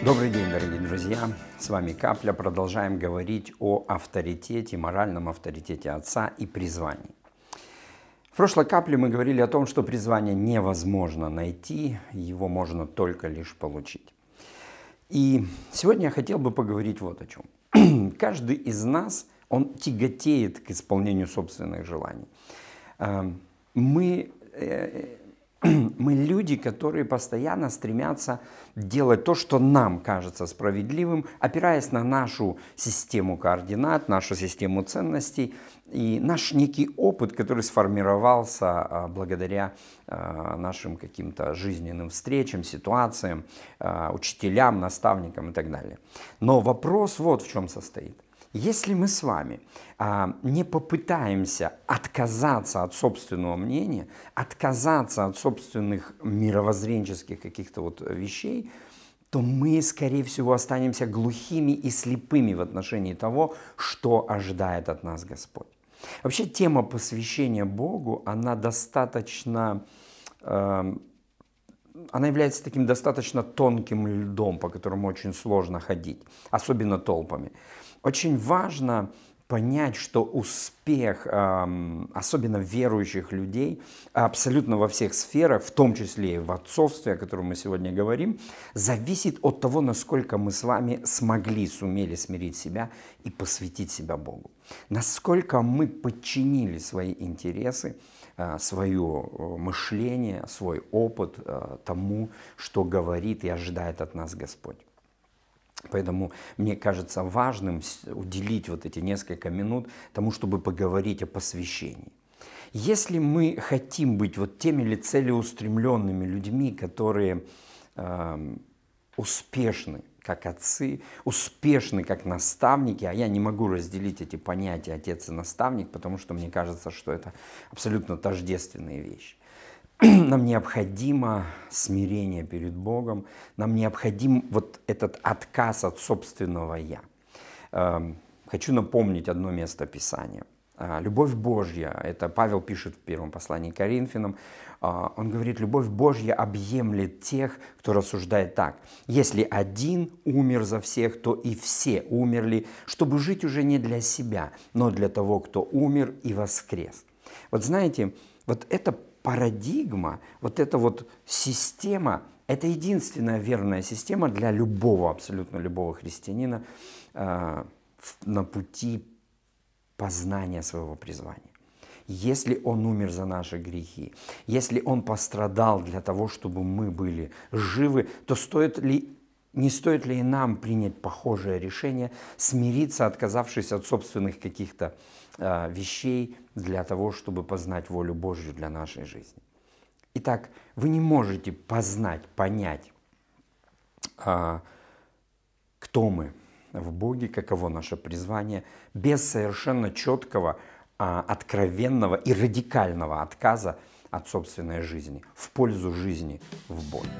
Добрый день, дорогие друзья! С вами Капля. Продолжаем говорить о авторитете, моральном авторитете отца и призвании. В прошлой капле мы говорили о том, что призвание невозможно найти, его можно только лишь получить. И сегодня я хотел бы поговорить вот о чем. Каждый из нас, он тяготеет к исполнению собственных желаний. Эм, мы э, мы люди, которые постоянно стремятся делать то, что нам кажется справедливым, опираясь на нашу систему координат, нашу систему ценностей и наш некий опыт, который сформировался а, благодаря а, нашим каким-то жизненным встречам, ситуациям, а, учителям, наставникам и так далее. Но вопрос вот в чем состоит. Если мы с вами а, не попытаемся отказаться от собственного мнения, отказаться от собственных мировоззренческих каких-то вот вещей, то мы, скорее всего, останемся глухими и слепыми в отношении того, что ожидает от нас Господь. Вообще тема посвящения Богу, она достаточно э, она является таким достаточно тонким льдом, по которому очень сложно ходить, особенно толпами. Очень важно понять, что успех, эм, особенно верующих людей, абсолютно во всех сферах, в том числе и в отцовстве, о котором мы сегодня говорим, зависит от того, насколько мы с вами смогли, сумели смирить себя и посвятить себя Богу. Насколько мы подчинили свои интересы Э, свое э, мышление, свой опыт э, тому, что говорит и ожидает от нас Господь. Поэтому мне кажется важным уделить вот эти несколько минут тому, чтобы поговорить о посвящении. Если мы хотим быть вот теми ли целеустремленными людьми, которые э, успешны как отцы, успешны как наставники, а я не могу разделить эти понятия отец и наставник, потому что мне кажется, что это абсолютно тождественные вещи. Нам необходимо смирение перед Богом, нам необходим вот этот отказ от собственного «я». Эм, хочу напомнить одно место Писания – а, любовь Божья, это Павел пишет в первом послании к Коринфянам, а, он говорит, любовь Божья объемлет тех, кто рассуждает так. Если один умер за всех, то и все умерли, чтобы жить уже не для себя, но для того, кто умер и воскрес. Вот знаете, вот эта парадигма, вот эта вот система, это единственная верная система для любого, абсолютно любого христианина а, на пути познания своего призвания. Если Он умер за наши грехи, если Он пострадал для того, чтобы мы были живы, то стоит ли не стоит ли и нам принять похожее решение, смириться, отказавшись от собственных каких-то э, вещей для того, чтобы познать волю Божью для нашей жизни? Итак, вы не можете познать, понять, э, кто мы, в Боге, каково наше призвание, без совершенно четкого, а, откровенного и радикального отказа от собственной жизни в пользу жизни в Боге.